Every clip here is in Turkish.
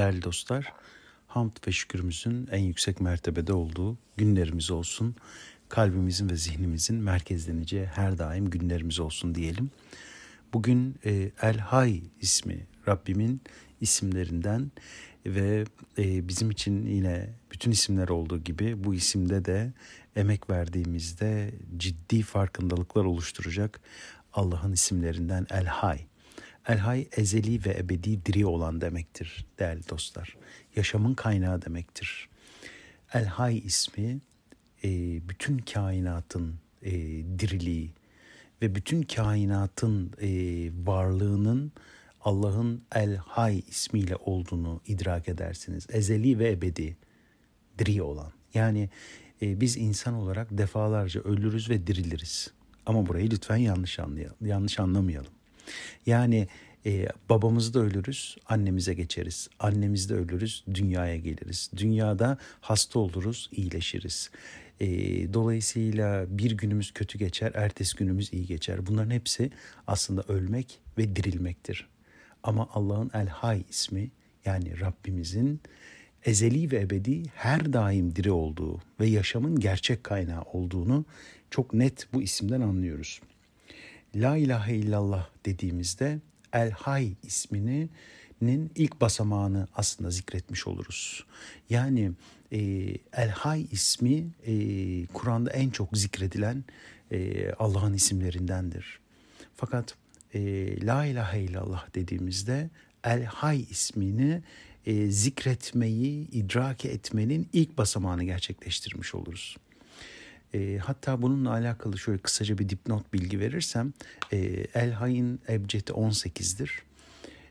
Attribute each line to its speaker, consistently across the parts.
Speaker 1: Değerli dostlar, hamd ve şükürümüzün en yüksek mertebede olduğu günlerimiz olsun. Kalbimizin ve zihnimizin merkezleneceği her daim günlerimiz olsun diyelim. Bugün e, El Hay ismi Rabbimin isimlerinden ve e, bizim için yine bütün isimler olduğu gibi bu isimde de emek verdiğimizde ciddi farkındalıklar oluşturacak Allah'ın isimlerinden El Hay. Elhay ezeli ve ebedi diri olan demektir değerli dostlar. Yaşamın kaynağı demektir. Elhay ismi e, bütün kainatın e, diriliği ve bütün kainatın e, varlığının Allah'ın elhay ismiyle olduğunu idrak edersiniz. Ezeli ve ebedi, diri olan. Yani e, biz insan olarak defalarca ölürüz ve diriliriz. Ama burayı lütfen yanlış anlayalım, yanlış anlamayalım. Yani e, babamızı ölürüz, annemize geçeriz. Annemizde ölürüz, dünyaya geliriz. Dünyada hasta oluruz, iyileşiriz. E, dolayısıyla bir günümüz kötü geçer, ertesi günümüz iyi geçer. Bunların hepsi aslında ölmek ve dirilmektir. Ama Allah'ın El Hay ismi yani Rabbimizin ezeli ve ebedi her daim diri olduğu ve yaşamın gerçek kaynağı olduğunu çok net bu isimden anlıyoruz. La ilahe illallah dediğimizde El Hay isminin ilk basamağını aslında zikretmiş oluruz. Yani e, El Hay ismi e, Kur'an'da en çok zikredilen e, Allah'ın isimlerindendir. Fakat e, La ilahe illallah dediğimizde El Hay ismini e, zikretmeyi, idrak etmenin ilk basamağını gerçekleştirmiş oluruz. E, hatta bununla alakalı şöyle kısaca bir dipnot bilgi verirsem e, El Hay'in ebcedi 18'dir.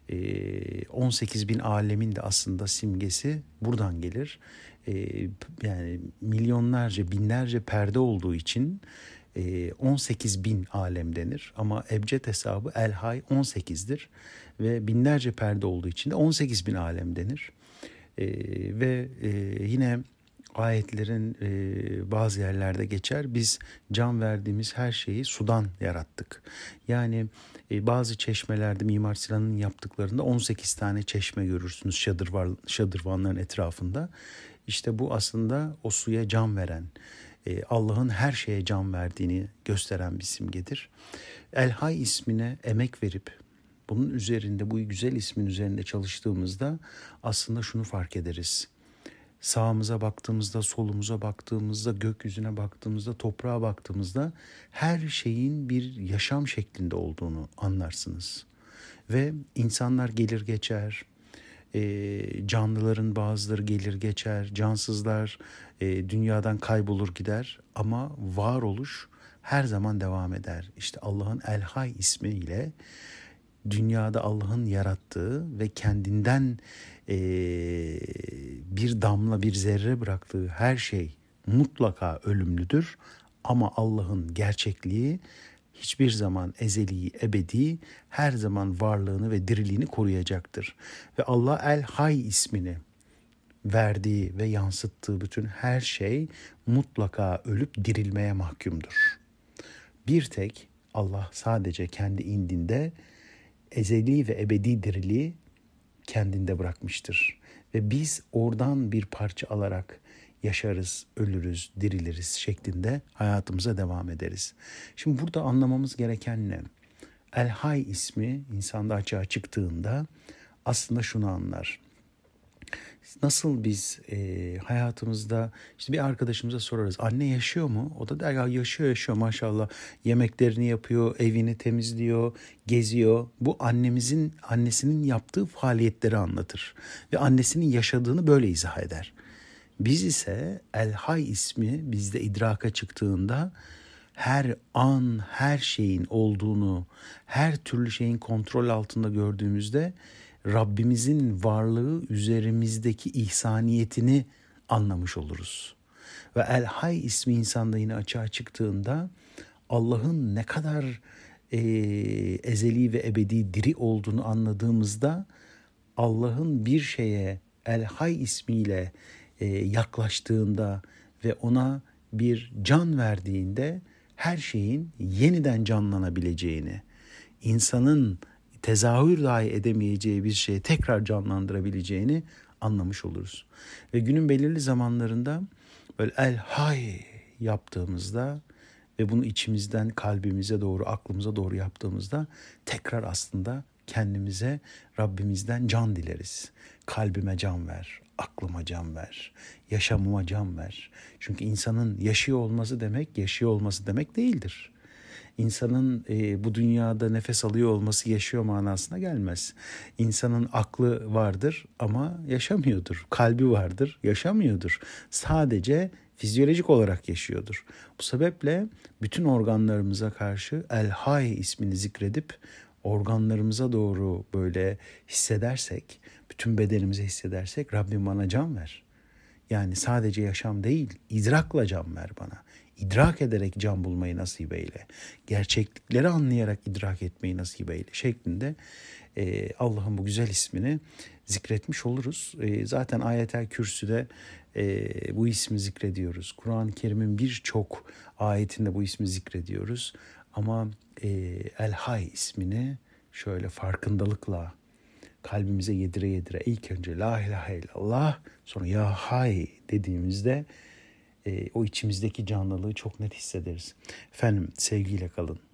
Speaker 1: E, 18 bin alemin de aslında simgesi buradan gelir. E, yani milyonlarca binlerce perde olduğu için e, 18 bin alem denir. Ama ebced hesabı El Hay 18'dir ve binlerce perde olduğu için de 18 bin alem denir. E, ve e, yine ayetlerin e, bazı yerlerde geçer. Biz can verdiğimiz her şeyi sudan yarattık. Yani e, bazı çeşmelerde Mimar Sinan'ın yaptıklarında 18 tane çeşme görürsünüz şadırvan, şadırvanların etrafında. İşte bu aslında o suya can veren, e, Allah'ın her şeye can verdiğini gösteren bir simgedir. Elhay ismine emek verip bunun üzerinde bu güzel ismin üzerinde çalıştığımızda aslında şunu fark ederiz sağımıza baktığımızda, solumuza baktığımızda, gökyüzüne baktığımızda, toprağa baktığımızda her şeyin bir yaşam şeklinde olduğunu anlarsınız. Ve insanlar gelir geçer, e, canlıların bazıları gelir geçer, cansızlar e, dünyadan kaybolur gider ama varoluş her zaman devam eder. İşte Allah'ın El Hay ismiyle dünyada Allah'ın yarattığı ve kendinden e, bir damla bir zerre bıraktığı her şey mutlaka ölümlüdür. Ama Allah'ın gerçekliği hiçbir zaman ezeli, ebedi, her zaman varlığını ve diriliğini koruyacaktır. Ve Allah El Hay ismini verdiği ve yansıttığı bütün her şey mutlaka ölüp dirilmeye mahkumdur. Bir tek Allah sadece kendi indinde ezeli ve ebedi diriliği kendinde bırakmıştır. Ve biz oradan bir parça alarak yaşarız, ölürüz, diriliriz şeklinde hayatımıza devam ederiz. Şimdi burada anlamamız gereken ne? El Hay ismi insanda açığa çıktığında aslında şunu anlar. Nasıl biz e, hayatımızda işte bir arkadaşımıza sorarız anne yaşıyor mu? O da der ya yaşıyor yaşıyor maşallah yemeklerini yapıyor, evini temizliyor, geziyor. Bu annemizin annesinin yaptığı faaliyetleri anlatır ve annesinin yaşadığını böyle izah eder. Biz ise Elhay ismi bizde idraka çıktığında her an her şeyin olduğunu, her türlü şeyin kontrol altında gördüğümüzde Rabbimizin varlığı üzerimizdeki ihsaniyetini anlamış oluruz. Ve El Hay ismi insanda yine açığa çıktığında Allah'ın ne kadar e, ezeli ve ebedi diri olduğunu anladığımızda Allah'ın bir şeye El Hay ismiyle e, yaklaştığında ve ona bir can verdiğinde her şeyin yeniden canlanabileceğini, insanın tezahür dahi edemeyeceği bir şeyi tekrar canlandırabileceğini anlamış oluruz. Ve günün belirli zamanlarında böyle el hay yaptığımızda ve bunu içimizden kalbimize doğru, aklımıza doğru yaptığımızda tekrar aslında kendimize Rabbimizden can dileriz. Kalbime can ver, aklıma can ver, yaşamıma can ver. Çünkü insanın yaşıyor olması demek yaşıyor olması demek değildir insanın e, bu dünyada nefes alıyor olması yaşıyor manasına gelmez. İnsanın aklı vardır ama yaşamıyordur. Kalbi vardır, yaşamıyordur. Sadece fizyolojik olarak yaşıyordur. Bu sebeple bütün organlarımıza karşı El Hay ismini zikredip organlarımıza doğru böyle hissedersek, bütün bedenimize hissedersek Rabbim bana can ver. Yani sadece yaşam değil, idrakla can ver bana idrak ederek can bulmayı nasip eyle. Gerçeklikleri anlayarak idrak etmeyi nasip eyle şeklinde e, Allah'ın bu güzel ismini zikretmiş oluruz. E, zaten ayetel kürsüde e, bu ismi zikrediyoruz. Kur'an-ı Kerim'in birçok ayetinde bu ismi zikrediyoruz. Ama e, El Hay ismini şöyle farkındalıkla kalbimize yedire yedire ilk önce La ilahe illallah sonra Ya Hay dediğimizde ee, o içimizdeki canlılığı çok net hissederiz. Efendim sevgiyle kalın.